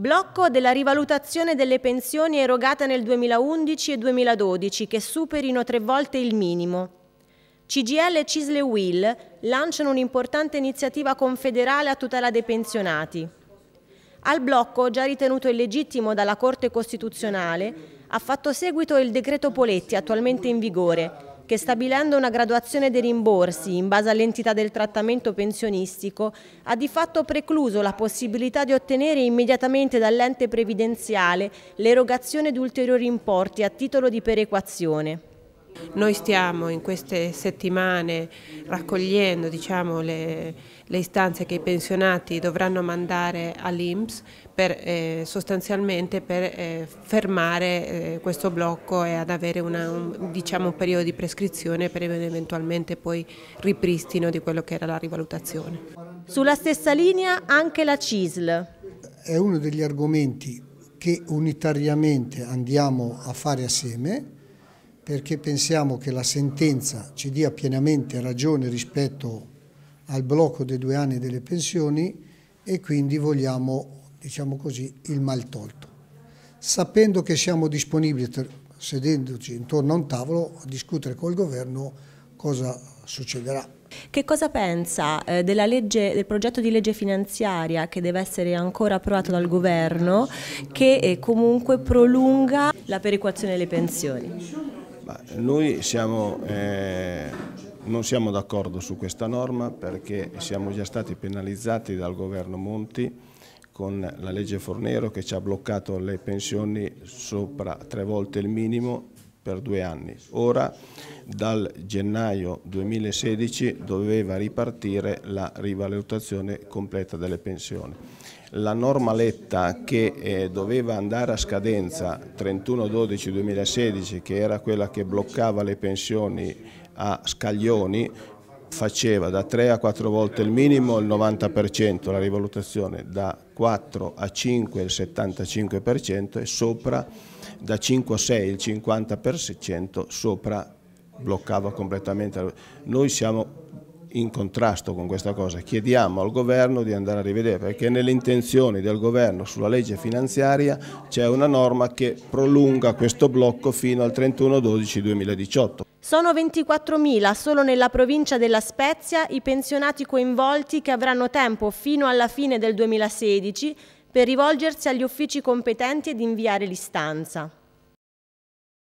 Blocco della rivalutazione delle pensioni erogate nel 2011 e 2012 che superino tre volte il minimo. CGL e Cisle Will lanciano un'importante iniziativa confederale a tutela dei pensionati. Al blocco, già ritenuto illegittimo dalla Corte Costituzionale, ha fatto seguito il decreto Poletti attualmente in vigore, che stabilendo una graduazione dei rimborsi in base all'entità del trattamento pensionistico ha di fatto precluso la possibilità di ottenere immediatamente dall'ente previdenziale l'erogazione di ulteriori importi a titolo di perequazione. Noi stiamo in queste settimane raccogliendo diciamo, le, le, istanze che i pensionati dovranno mandare all'INPS per, eh, sostanzialmente per eh, fermare eh, questo blocco e ad avere una, un, diciamo, un periodo di prescrizione per eventualmente poi ripristino di quello che era la rivalutazione. Sulla stessa linea anche la CISL. È uno degli argomenti che unitariamente andiamo a fare assieme perché pensiamo che la sentenza ci dia pienamente ragione rispetto al blocco dei due anni delle pensioni e quindi vogliamo, diciamo così, il mal tolto. Sapendo che siamo disponibili, sedendoci intorno a un tavolo, a discutere col governo cosa succederà. Che cosa pensa eh, legge, del progetto di legge finanziaria che deve essere ancora approvato dal governo che eh, comunque prolunga la perequazione delle pensioni? Noi siamo, eh, non siamo d'accordo su questa norma perché siamo già stati penalizzati dal governo Monti con la legge Fornero che ci ha bloccato le pensioni sopra tre volte il minimo per due anni. Ora dal gennaio 2016 doveva ripartire la rivalutazione completa delle pensioni. La normaletta che eh, doveva andare a scadenza 31-12-2016, che era quella che bloccava le pensioni a scaglioni, faceva da 3 a 4 volte il minimo il 90%, la rivalutazione da 4 a 5 il 75% e sopra da 5 a 6 il 50% sopra bloccava completamente. Noi siamo in contrasto con questa cosa. Chiediamo al governo di andare a rivedere perché nelle intenzioni del governo sulla legge finanziaria c'è una norma che prolunga questo blocco fino al 31-12-2018. Sono 24.000 solo nella provincia della Spezia i pensionati coinvolti che avranno tempo fino alla fine del 2016 per rivolgersi agli uffici competenti ed inviare l'istanza.